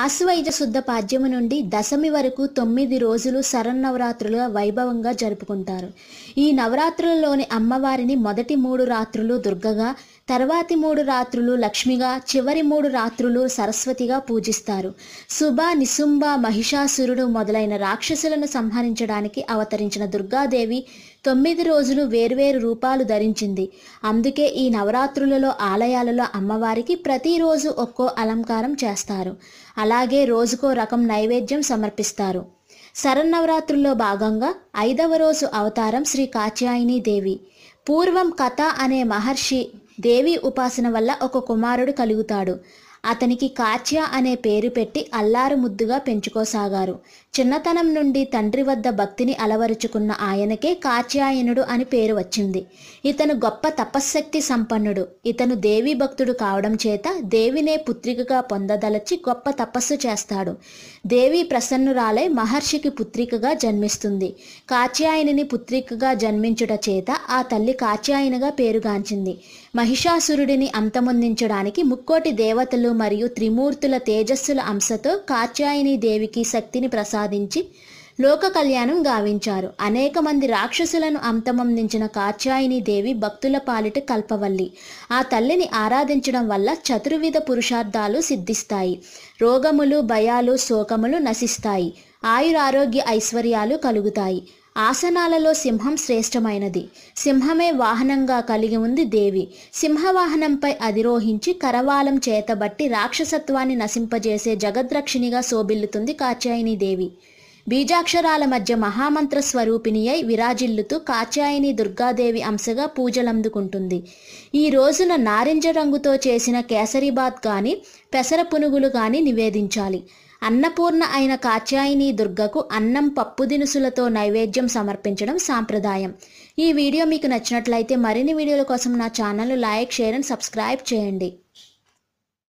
ఆశ్వయుజ శుద్ధ పాద్యము నుండి దశమి వరకు తొమ్మిది రోజులు శరన్నవరాత్రులుగా వైభవంగా జరుపుకుంటారు ఈ నవరాత్రులలోని అమ్మవారిని మొదటి మూడు రాత్రులు దుర్గగా తర్వాతి మూడు రాత్రులు లక్ష్మిగా చివరి మూడు రాత్రులు సరస్వతిగా పూజిస్తారు శుభ నిశుంభ మహిషాసురుడు మొదలైన రాక్షసులను సంహరించడానికి అవతరించిన దుర్గాదేవి తొమ్మిది రోజులు వేర్వేరు రూపాలు ధరించింది అందుకే ఈ నవరాత్రులలో ఆలయాలలో అమ్మవారికి ప్రతిరోజు ఒక్కో అలంకారం చేస్తారు అలాగే రోజుకో రకం నైవేద్యం సమర్పిస్తారు శరన్నవరాత్రుల్లో భాగంగా ఐదవ రోజు అవతారం శ్రీ కాత్యాయని దేవి పూర్వం కథ అనే మహర్షి దేవి ఉపాసన వల్ల ఒక కుమారుడు కలుగుతాడు అతనికి కాచ్య అనే పేరు పెట్టి అల్లారు ముద్దుగా పెంచుకోసాగారు చిన్నతనం నుండి తండ్రి వద్ద భక్తిని అలవరుచుకున్న ఆయనకే కాచ్యాయనుడు అని పేరు వచ్చింది ఇతను గొప్ప తపశ్శక్తి సంపన్నుడు ఇతను దేవీ భక్తుడు కావడం చేత దేవినే పుత్రికగా పొందదలచి గొప్ప తపస్సు చేస్తాడు దేవి ప్రసన్నురాలై మహర్షికి పుత్రికగా జన్మిస్తుంది కాచ్యాయనిని పుత్రికగా జన్మించుట చేత ఆ తల్లి కాచ్యాయనిగా పేరుగాంచింది మహిషాసురుడిని అంతమొందించడానికి ముక్కోటి దేవతలు దేవతలు మరియు త్రిమూర్తుల తేజస్సుల అంశతో కాత్యాయని దేవికి శక్తిని ప్రసాదించి లోక కళ్యాణం గావించారు అనేక మంది రాక్షసులను నించిన కాత్యాయని దేవి భక్తుల పాలిట కల్పవల్లి ఆ తల్లిని ఆరాధించడం వల్ల చతుర్విధ పురుషార్థాలు సిద్ధిస్తాయి రోగములు భయాలు శోకములు నశిస్తాయి ఆయురారోగ్య ఐశ్వర్యాలు కలుగుతాయి ఆసనాలలో సింహం శ్రేష్టమైనది సింహమే వాహనంగా కలిగి ఉంది దేవి సింహవాహనంపై అధిరోహించి కరవాలం చేతబట్టి రాక్షసత్వాన్ని నశింపజేసే జగద్రక్షిణిగా శోభిల్లుతుంది కాచాయిని దేవి బీజాక్షరాల మధ్య మహామంత్ర స్వరూపిణి అయి విరాజిల్లుతూ కాచాయిని దుర్గాదేవి అంశగా పూజలందుకుంటుంది ఈ రోజున నారింజ రంగుతో చేసిన కేసరిబాత్ కానీ పెసర పునుగులు కానీ నివేదించాలి అన్నపూర్ణ అయిన కాత్యాయని దుర్గకు అన్నం పప్పు దినుసులతో నైవేద్యం సమర్పించడం సాంప్రదాయం ఈ వీడియో మీకు నచ్చినట్లయితే మరిన్ని వీడియోల కోసం నా channel like share and subscribe చేయండి